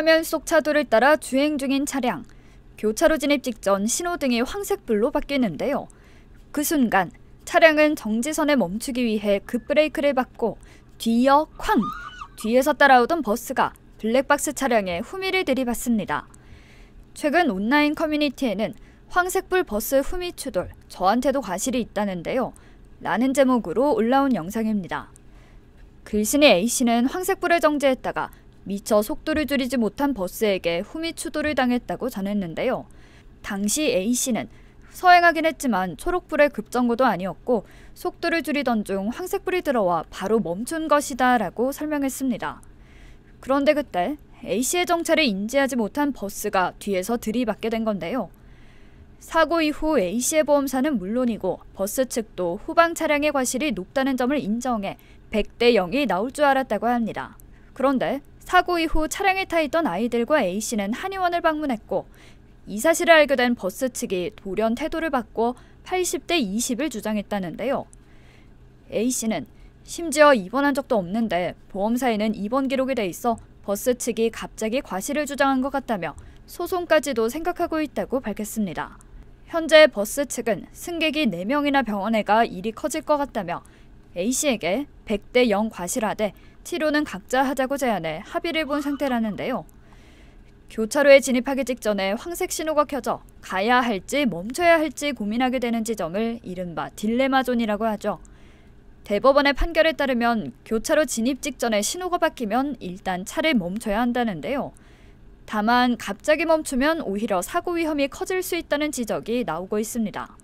화면 속 차도를 따라 주행 중인 차량, 교차로 진입 직전 신호등이 황색불로 바뀌는데요. 그 순간 차량은 정지선에 멈추기 위해 급브레이크를 그 받고 뒤이어 쾅! 뒤에서 따라오던 버스가 블랙박스 차량의 후미를 들이받습니다. 최근 온라인 커뮤니티에는 황색불 버스 후미 추돌, 저한테도 과실이 있다는데요. 라는 제목으로 올라온 영상입니다. 글쓴이 A씨는 황색불을 정지했다가 미처 속도를 줄이지 못한 버스에게 후미 추돌을 당했다고 전했는데요. 당시 A씨는 서행하긴 했지만 초록불의 급정거도 아니었고 속도를 줄이던 중 황색불이 들어와 바로 멈춘 것이다 라고 설명했습니다. 그런데 그때 A씨의 정체를 인지하지 못한 버스가 뒤에서 들이받게 된 건데요. 사고 이후 A씨의 보험사는 물론이고 버스 측도 후방 차량의 과실이 높다는 점을 인정해 100대 0이 나올 줄 알았다고 합니다. 그런데 사고 이후 차량에 타 있던 아이들과 A씨는 한의원을 방문했고 이 사실을 알게 된 버스 측이 돌연 태도를 바꿔 80대 20을 주장했다는데요. A씨는 심지어 입원한 적도 없는데 보험사에는 입원 기록이 돼 있어 버스 측이 갑자기 과실을 주장한 것 같다며 소송까지도 생각하고 있다고 밝혔습니다. 현재 버스 측은 승객이 4명이나 병원에 가 일이 커질 것 같다며 A씨에게 100대 0 과실하되 치료는 각자 하자고 제안해 합의를 본 상태라는데요. 교차로에 진입하기 직전에 황색 신호가 켜져 가야 할지 멈춰야 할지 고민하게 되는 지점을 이른바 딜레마 존이라고 하죠. 대법원의 판결에 따르면 교차로 진입 직전에 신호가 바뀌면 일단 차를 멈춰야 한다는데요. 다만 갑자기 멈추면 오히려 사고 위험이 커질 수 있다는 지적이 나오고 있습니다.